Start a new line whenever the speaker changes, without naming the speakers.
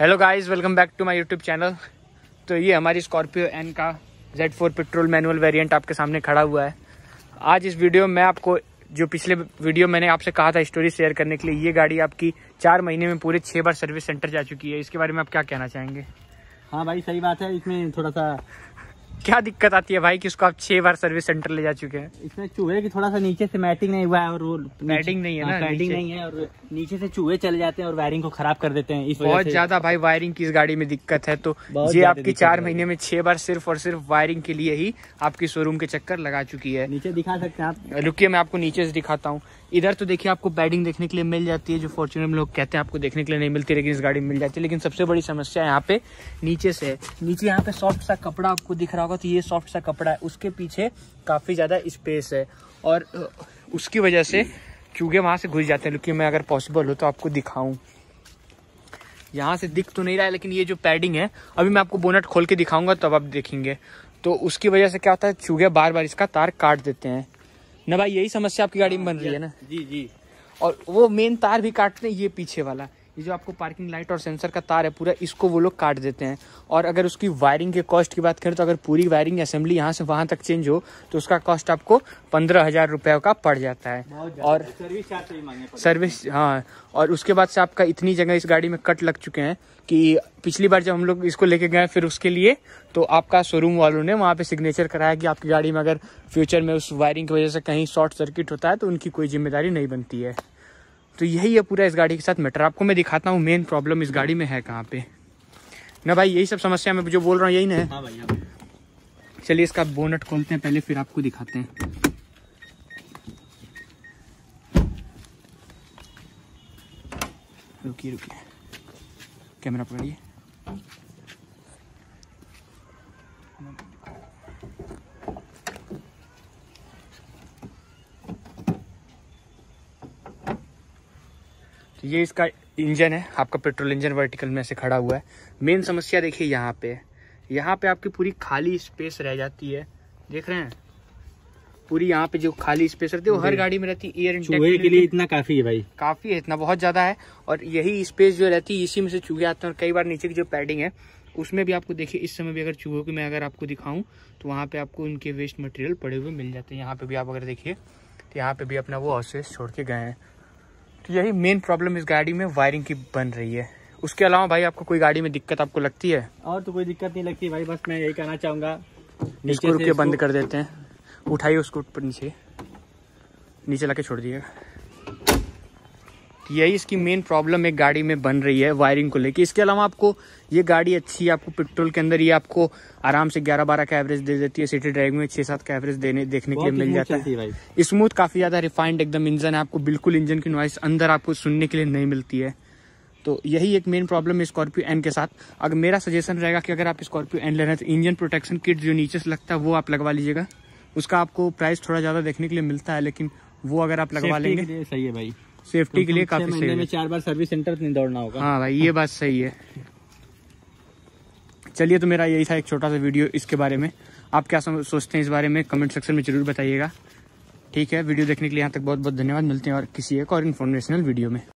hello guys welcome back to my YouTube channel तो ये हमारी स्कॉर्पियो एन का Z four petrol manual variant आपके सामने खड़ा हुआ है आज इस वीडियो में आपको जो पिछले वीडियो मैंने आपसे कहा था स्टोरी शेयर करने के लिए ये गाड़ी आपकी चार महीने में पूरे छः बार सर्विस सेंटर जा चुकी है इसके बारे में आप क्या कहना चाहेंगे हाँ भाई सही बात है इसमें थोड़ा सा क्या दिक्कत आती है भाई कि उसको आप छह बार सर्विस सेंटर ले जा चुके हैं इसमें चूहे की थोड़ा सा नीचे से मैटिंग नहीं हुआ है और वो मैटिंग नहीं है हाँ, ना मैटिंग नहीं है और नीचे से चूहे चले जाते हैं और वायरिंग को खराब कर देते हैं इस बहुत ज्यादा भाई वायरिंग की इस गाड़ी में दिक्कत है तो ये आपकी चार महीने में छह बार सिर्फ और सिर्फ वायरिंग के लिए ही आपकी शोरूम के चक्कर लगा चुकी है नीचे दिखा सकते हैं आप रुकिए मैं आपको नीचे से दिखाता हूँ इधर तो देखिए आपको बैडिंग देखने के लिए मिल जाती है जो फॉर्चुनर लोग कहते हैं आपको देखने के लिए नहीं मिलती लेकिन इस गाड़ी में मिल जाती है लेकिन सबसे बड़ी समस्या यहाँ पे नीचे से नीचे यहाँ पे सॉफ्ट सा कपड़ा आपको दिख रहा होगा तो ये सॉफ्ट सा कपड़ा है उसके पीछे काफ़ी ज़्यादा स्पेस है और उसकी वजह से चूहे वहाँ से घुस जाते हैं क्योंकि मैं अगर पॉसिबल हो तो आपको दिखाऊँ यहाँ से दिख तो नहीं रहा है लेकिन ये जो पैडिंग है अभी मैं आपको बोनट खोल के दिखाऊंगा तब आप देखेंगे तो उसकी वजह से क्या होता है चूहे बार बार इसका तार काट देते हैं ना भाई यही समस्या आपकी गाड़ी में हाँ, बन रही है ना जी जी और वो मेन तार भी काटते हैं ये पीछे वाला ये जो आपको पार्किंग लाइट और सेंसर का तार है पूरा इसको वो लोग काट देते हैं और अगर उसकी वायरिंग के कॉस्ट की बात करें तो अगर पूरी वायरिंग असेंबली यहाँ से वहाँ तक चेंज हो तो उसका कॉस्ट आपको पंद्रह हज़ार रुपये का पड़ जाता है और सर्विस तो सर्विस तो हाँ और उसके बाद से आपका इतनी जगह इस गाड़ी में कट लग चुके हैं कि पिछली बार जब हम लोग इसको लेके गए फिर उसके लिए तो आपका शोरूम वालों ने वहाँ पे सिग्नेचर कराया कि आपकी गाड़ी में अगर फ्यूचर में उस वायरिंग की वजह से कहीं शॉर्ट सर्किट होता है तो उनकी कोई जिम्मेदारी नहीं बनती है तो यही है पूरा इस गाड़ी के साथ मैटर आपको मैं दिखाता हूँ मेन प्रॉब्लम इस गाड़ी में है कहाँ पे ना भाई यही सब समस्या मैं जो बोल रहा हूँ यही ना हाँ, हाँ भाई चलिए इसका बोनट खोलते हैं पहले फिर आपको दिखाते हैं रुकिए रुकिए कैमरा पकड़िए तो ये इसका इंजन है आपका पेट्रोल इंजन वर्टिकल में ऐसे खड़ा हुआ है मेन समस्या देखिए यहाँ पे यहाँ पे आपकी पूरी खाली स्पेस रह जाती है देख रहे हैं पूरी यहाँ पे जो खाली स्पेस रहती है वो हर गाड़ी में रहती है एयर चूहे के लिए इतना काफी है भाई काफी है इतना बहुत ज्यादा है और यही स्पेस जो रहती है इसी में से चूहे आते हैं और कई बार नीचे की जो पैडिंग है उसमें भी आपको देखिए इस समय भी अगर चूहों की मैं अगर आपको दिखाऊं तो वहाँ पे आपको उनके वेस्ट मटेरियल पड़े हुए मिल जाते हैं यहाँ पे भी आप अगर देखिए तो यहाँ पे भी अपना वो अवशेष छोड़ के गए हैं तो यही मेन प्रॉब्लम इस गाड़ी में वायरिंग की बन रही है उसके अलावा भाई आपको कोई गाड़ी में दिक्कत आपको लगती है और तो कोई दिक्कत नहीं लगती भाई बस मैं यही कहना चाहूँगा
इसको रुके बंद कर देते
हैं उठाइए उसको ऊपर नीचे नीचे लाके छोड़ दिएगा यही इसकी मेन प्रॉब्लम एक गाड़ी में बन रही है वायरिंग को लेके इसके अलावा आपको ये गाड़ी अच्छी है आपको पेट्रोल के अंदर ये आपको आराम से 11-12 का एवरेज दे देती है सिटी ड्राइव में छह सात का एवरेज देने देखने के लिए मिल जाता है स्मूथ काफी ज्यादा रिफाइंड एकदम इंजन है आपको बिल्कुल इंजन की नॉइस अंदर आपको सुनने के लिए नहीं मिलती है तो यही एक मेन प्रॉब्लम है स्कॉर्पियो एन के साथ अगर मेरा सजेशन रहेगा कि अगर आप स्कॉर्पियो एन ले रहे हैं तो इंजन प्रोटेक्शन किट जो नीचे से लगता है वो आप लगवा लीजिएगा उसका आपको प्राइस थोड़ा ज़्यादा देखने के लिए मिलता है लेकिन वो अगर आप लगवा लेंगे सही है भाई सेफ्टी के लिए काफी सही है चार बार सर्विस सेंटर दौड़ना होगा हाँ भाई ये बात सही है चलिए तो मेरा यही था एक छोटा सा वीडियो इसके बारे में आप क्या सोचते हैं इस बारे में कमेंट सेक्शन में जरूर बताइएगा ठीक है वीडियो देखने के लिए यहाँ तक बहुत बहुत धन्यवाद मिलते हैं और किसी एक और इन्फॉर्मेशनल वीडियो में